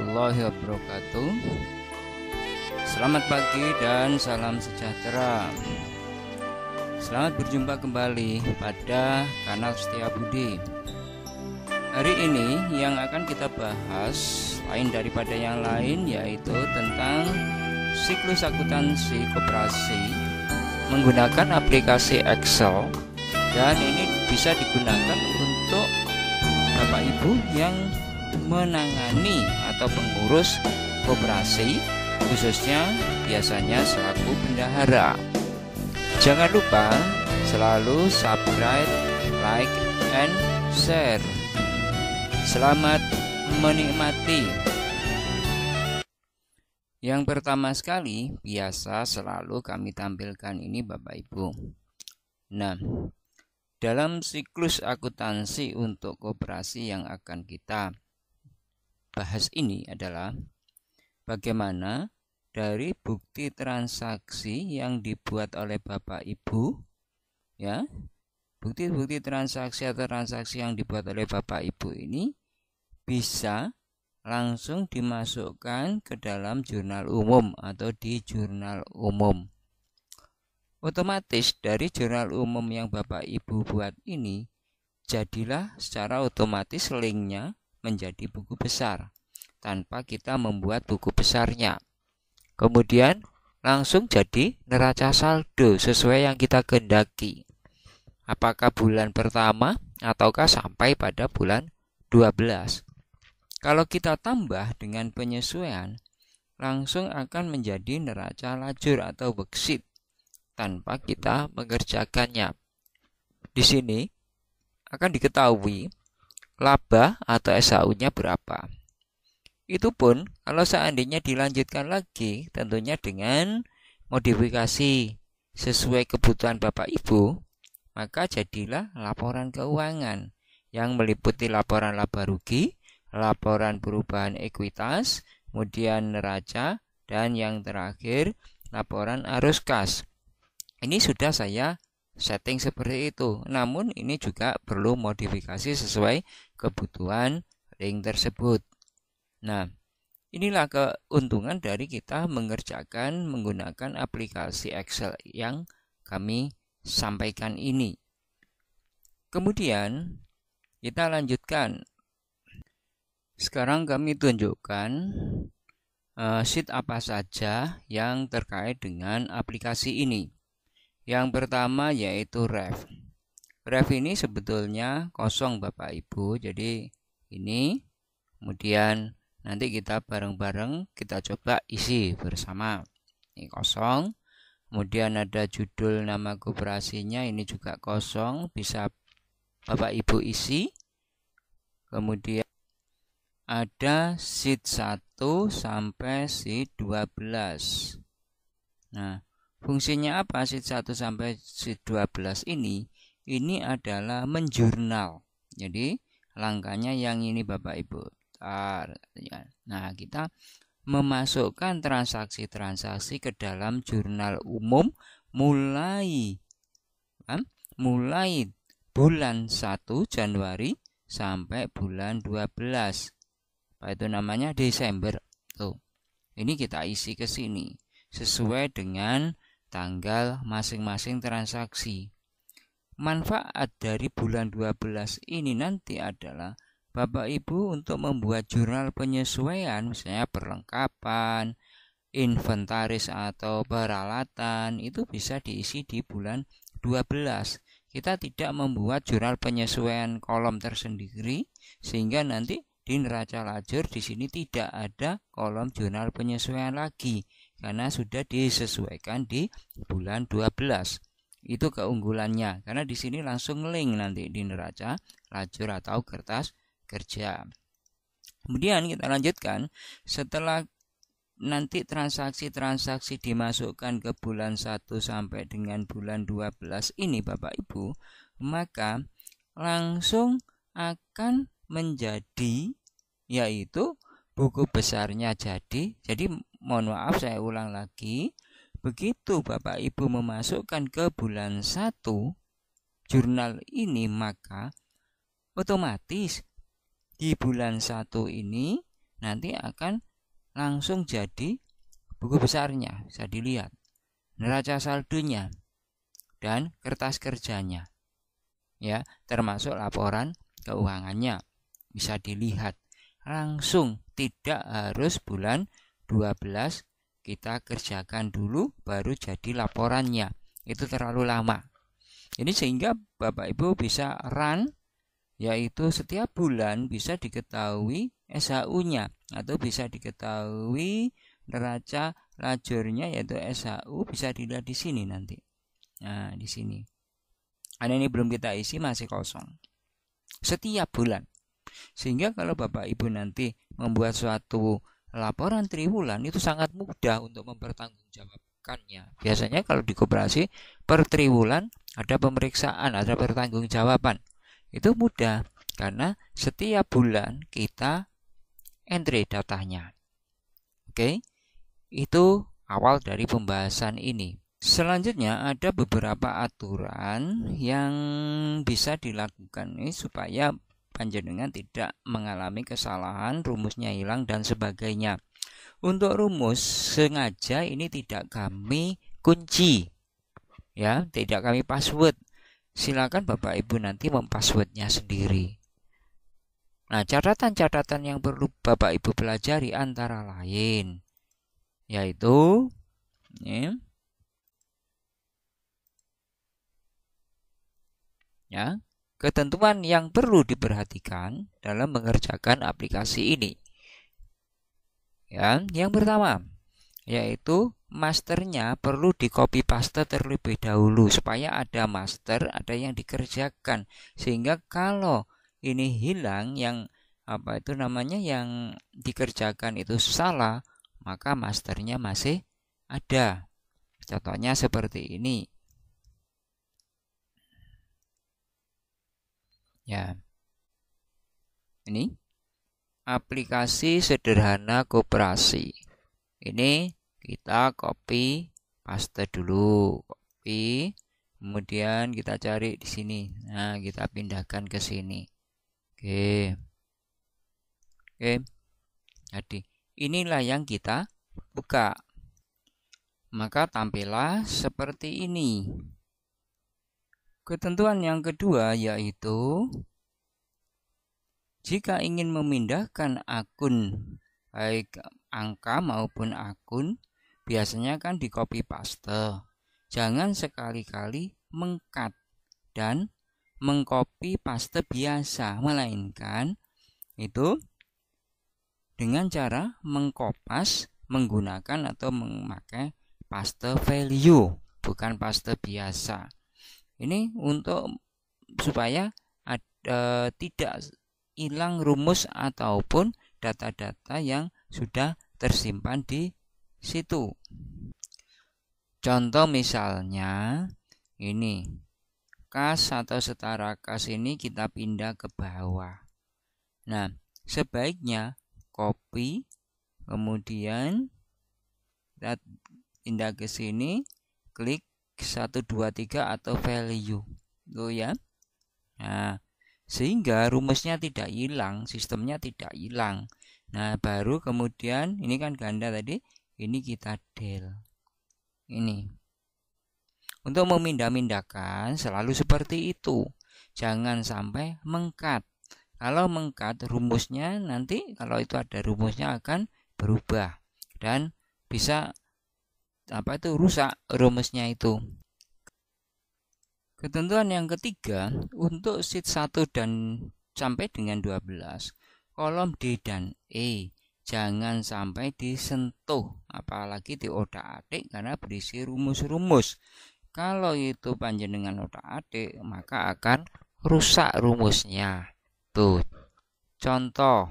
warahmatullahi wabarakatuh Selamat pagi dan salam sejahtera Selamat berjumpa kembali pada kanal Setia Budi Hari ini yang akan kita bahas lain daripada yang lain yaitu tentang siklus akuntansi koperasi menggunakan aplikasi Excel dan ini bisa digunakan untuk Bapak Ibu yang menangani atau pengurus koperasi khususnya biasanya selaku bendahara. Jangan lupa selalu subscribe, like, and share. Selamat menikmati. Yang pertama sekali, biasa selalu kami tampilkan ini Bapak Ibu. Nah, dalam siklus akuntansi untuk koperasi yang akan kita bahas ini adalah bagaimana dari bukti transaksi yang dibuat oleh Bapak Ibu ya bukti-bukti transaksi atau transaksi yang dibuat oleh Bapak Ibu ini bisa langsung dimasukkan ke dalam jurnal umum atau di jurnal umum. Otomatis dari jurnal umum yang Bapak Ibu buat ini jadilah secara otomatis linknya menjadi buku besar tanpa kita membuat buku besarnya. Kemudian langsung jadi neraca saldo sesuai yang kita kehendaki. Apakah bulan pertama ataukah sampai pada bulan 12. Kalau kita tambah dengan penyesuaian, langsung akan menjadi neraca lajur atau backseat tanpa kita mengerjakannya. Di sini akan diketahui laba atau SHU-nya berapa. Itu pun kalau seandainya dilanjutkan lagi tentunya dengan modifikasi sesuai kebutuhan Bapak Ibu, maka jadilah laporan keuangan yang meliputi laporan laba rugi, laporan perubahan ekuitas, kemudian neraca, dan yang terakhir laporan arus kas. Ini sudah saya setting seperti itu. Namun ini juga perlu modifikasi sesuai kebutuhan ring tersebut. Nah, inilah keuntungan dari kita mengerjakan menggunakan aplikasi Excel yang kami sampaikan ini. Kemudian, kita lanjutkan. Sekarang kami tunjukkan uh, sheet apa saja yang terkait dengan aplikasi ini. Yang pertama yaitu ref. Graf ini sebetulnya kosong Bapak Ibu. Jadi ini kemudian nanti kita bareng-bareng kita coba isi bersama. Ini kosong. Kemudian ada judul nama koperasinya ini juga kosong bisa Bapak Ibu isi. Kemudian ada sheet 1 sampai sheet 12. Nah, fungsinya apa sheet 1 sampai sheet 12 ini? ini adalah menjurnal. Jadi langkahnya yang ini Bapak Ibu. Ya. Nah, kita memasukkan transaksi-transaksi ke dalam jurnal umum mulai mulai bulan 1 Januari sampai bulan 12. Apa itu namanya Desember. Tuh. Ini kita isi ke sini sesuai dengan tanggal masing-masing transaksi manfaat dari bulan 12 ini nanti adalah Bapak Ibu untuk membuat jurnal penyesuaian misalnya perlengkapan, inventaris atau peralatan itu bisa diisi di bulan 12. Kita tidak membuat jurnal penyesuaian kolom tersendiri sehingga nanti di neraca lajur di sini tidak ada kolom jurnal penyesuaian lagi karena sudah disesuaikan di bulan 12. Itu keunggulannya karena di sini langsung link nanti di neraca, lajur atau kertas kerja. Kemudian kita lanjutkan setelah nanti transaksi-transaksi dimasukkan ke bulan 1 sampai dengan bulan 12 ini Bapak Ibu, maka langsung akan menjadi yaitu buku besarnya jadi. Jadi mohon maaf saya ulang lagi, Begitu Bapak Ibu memasukkan ke bulan 1 jurnal ini maka otomatis di bulan 1 ini nanti akan langsung jadi buku besarnya bisa dilihat neraca saldonya dan kertas kerjanya ya termasuk laporan keuangannya bisa dilihat langsung tidak harus bulan 12 kita kerjakan dulu baru jadi laporannya itu terlalu lama ini sehingga Bapak Ibu bisa run yaitu setiap bulan bisa diketahui SHU-nya atau bisa diketahui neraca lajurnya yaitu SHU bisa dilihat di sini nanti. Nah, di sini. Karena ini belum kita isi masih kosong. Setiap bulan. Sehingga kalau Bapak Ibu nanti membuat suatu laporan triwulan itu sangat mudah untuk mempertanggungjawabkannya. Biasanya kalau di koperasi per triwulan ada pemeriksaan, ada pertanggungjawaban. Itu mudah karena setiap bulan kita entry datanya. Oke. Itu awal dari pembahasan ini. Selanjutnya ada beberapa aturan yang bisa dilakukan nih supaya panjenengan tidak mengalami kesalahan, rumusnya hilang dan sebagainya. Untuk rumus sengaja ini tidak kami kunci. Ya, tidak kami password. Silakan Bapak Ibu nanti mempasswordnya sendiri. Nah, catatan-catatan yang perlu Bapak Ibu pelajari antara lain yaitu ini, ya Ketentuan yang perlu diperhatikan dalam mengerjakan aplikasi ini. Ya, yang pertama yaitu masternya perlu di copy paste terlebih dahulu supaya ada master, ada yang dikerjakan sehingga kalau ini hilang yang apa itu namanya yang dikerjakan itu salah, maka masternya masih ada. Contohnya seperti ini. ya Ini aplikasi sederhana koperasi. Ini kita copy paste dulu, copy, kemudian kita cari di sini. Nah, kita pindahkan ke sini. Oke. Oke. Jadi, inilah yang kita buka. Maka tampillah seperti ini. Ketentuan yang kedua yaitu jika ingin memindahkan akun baik angka maupun akun biasanya kan di copy paste. Jangan sekali-kali mengkat dan mengcopy paste biasa melainkan itu dengan cara mengkopas menggunakan atau memakai paste value bukan paste biasa ini untuk supaya ada, e, tidak hilang rumus ataupun data-data yang sudah tersimpan di situ. Contoh misalnya ini kas atau setara kas ini kita pindah ke bawah. Nah, sebaiknya copy kemudian kita pindah ke sini, klik 123 atau value tuh gitu ya nah sehingga rumusnya tidak hilang sistemnya tidak hilang nah baru kemudian ini kan ganda tadi ini kita del ini untuk memindah-mindahkan selalu seperti itu jangan sampai mengkat kalau mengkat rumusnya nanti kalau itu ada rumusnya akan berubah dan bisa apa itu rusak rumusnya itu. Ketentuan yang ketiga, untuk sheet 1 dan sampai dengan 12, kolom D dan E jangan sampai disentuh, apalagi otak atik karena berisi rumus-rumus. Kalau itu panjang dengan otak-atik, maka akan rusak rumusnya. Tuh. Contoh.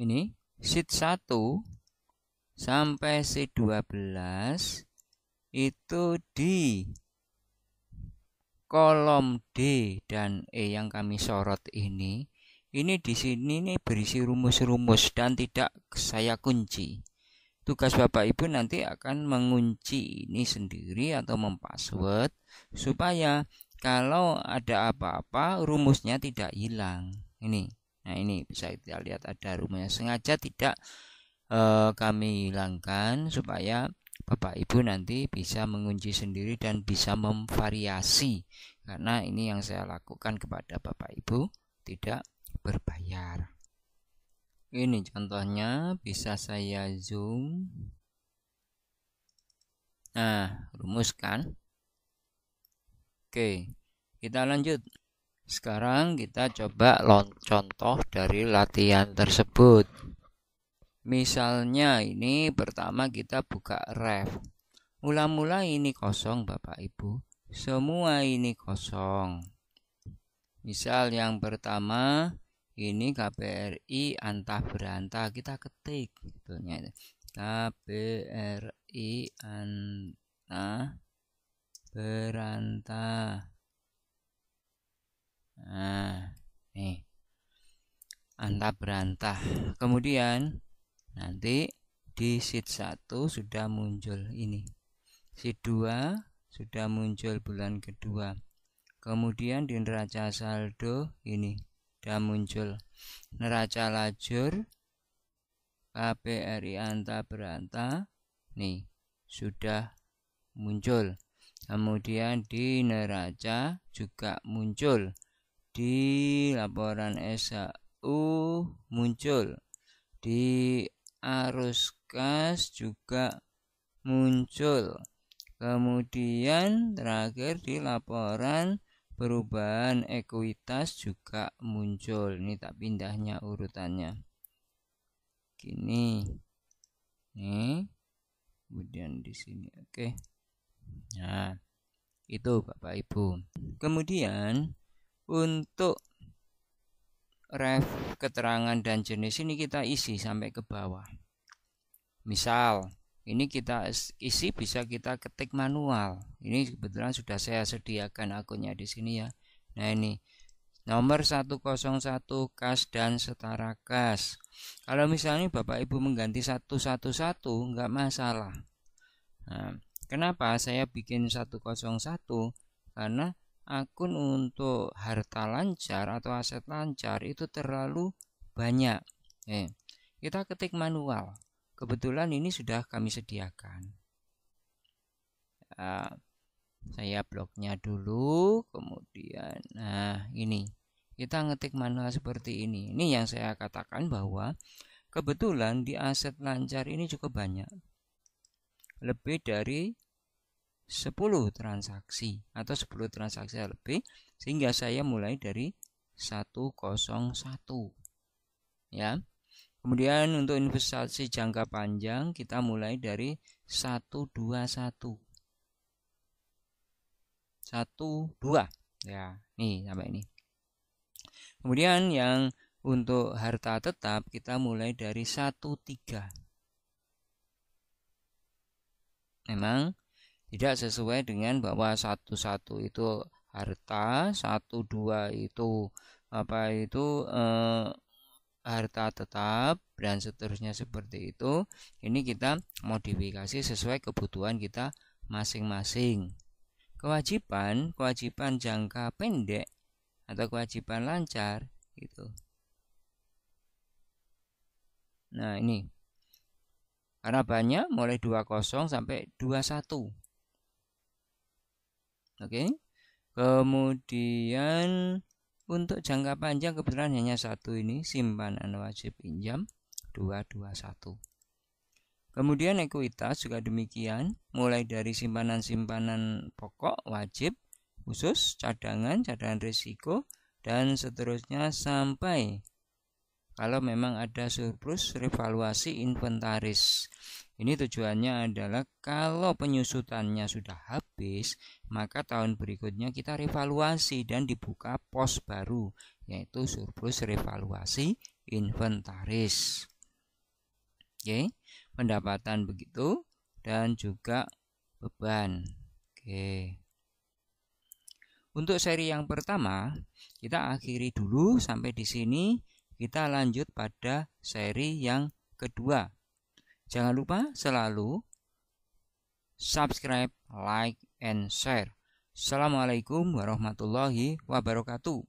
Ini sheet 1 sampai C12 itu di kolom D dan E yang kami sorot ini ini di sini nih berisi rumus-rumus dan tidak saya kunci. Tugas Bapak Ibu nanti akan mengunci ini sendiri atau mempassword supaya kalau ada apa-apa rumusnya tidak hilang. Ini. Nah, ini bisa kita lihat ada rumusnya sengaja tidak eh, kami hilangkan supaya Bapak Ibu nanti bisa mengunci sendiri dan bisa memvariasi karena ini yang saya lakukan kepada Bapak Ibu tidak berbayar. Ini contohnya bisa saya zoom. Nah, rumuskan. Oke, kita lanjut. Sekarang kita coba contoh dari latihan tersebut. Misalnya ini pertama kita buka ref. Mula-mula ini kosong Bapak Ibu. Semua ini kosong. Misal yang pertama ini KPRI antah berantah kita ketik gitunya. KPRI antah berantah. Nah, nih. Antah berantah. Kemudian nanti di sheet 1 sudah muncul ini sheet 2 sudah muncul bulan kedua kemudian di neraca saldo ini sudah muncul neraca lajur KPRI Anta Beranta nih sudah muncul kemudian di neraca juga muncul di laporan SHU muncul di arus kas juga muncul. Kemudian terakhir di laporan perubahan ekuitas juga muncul. Ini tak pindahnya urutannya. Gini. Nih. Kemudian di sini. Oke. Nah, itu Bapak Ibu. Kemudian untuk ref keterangan dan jenis ini kita isi sampai ke bawah misal ini kita isi bisa kita ketik manual ini kebetulan sudah saya sediakan akunnya di sini ya nah ini nomor 101 kas dan setara kas kalau misalnya bapak ibu mengganti 111 enggak masalah nah, kenapa saya bikin 101 karena akun untuk harta lancar atau aset lancar itu terlalu banyak. Eh, kita ketik manual. Kebetulan ini sudah kami sediakan. Uh, saya bloknya dulu, kemudian nah ini kita ngetik manual seperti ini. Ini yang saya katakan bahwa kebetulan di aset lancar ini cukup banyak, lebih dari 10 transaksi atau 10 transaksi lebih sehingga saya mulai dari 101 ya kemudian untuk investasi jangka panjang kita mulai dari 121 12 ya nih sampai ini kemudian yang untuk harta tetap kita mulai dari 13 memang tidak sesuai dengan bahwa satu satu itu harta satu dua itu apa itu eh, harta tetap dan seterusnya seperti itu ini kita modifikasi sesuai kebutuhan kita masing-masing kewajiban kewajiban jangka pendek atau kewajiban lancar itu nah ini karena banyak mulai 20 sampai 21 oke kemudian untuk jangka panjang kebetulan hanya satu ini simpanan wajib pinjam 221 kemudian ekuitas juga demikian mulai dari simpanan-simpanan pokok wajib khusus cadangan cadangan risiko dan seterusnya sampai kalau memang ada surplus revaluasi inventaris ini tujuannya adalah kalau penyusutannya sudah habis, maka tahun berikutnya kita revaluasi dan dibuka pos baru yaitu surplus revaluasi inventaris. Oke, pendapatan begitu dan juga beban. Oke. Untuk seri yang pertama, kita akhiri dulu sampai di sini. Kita lanjut pada seri yang kedua Jangan lupa selalu subscribe, like, and share. Assalamualaikum warahmatullahi wabarakatuh.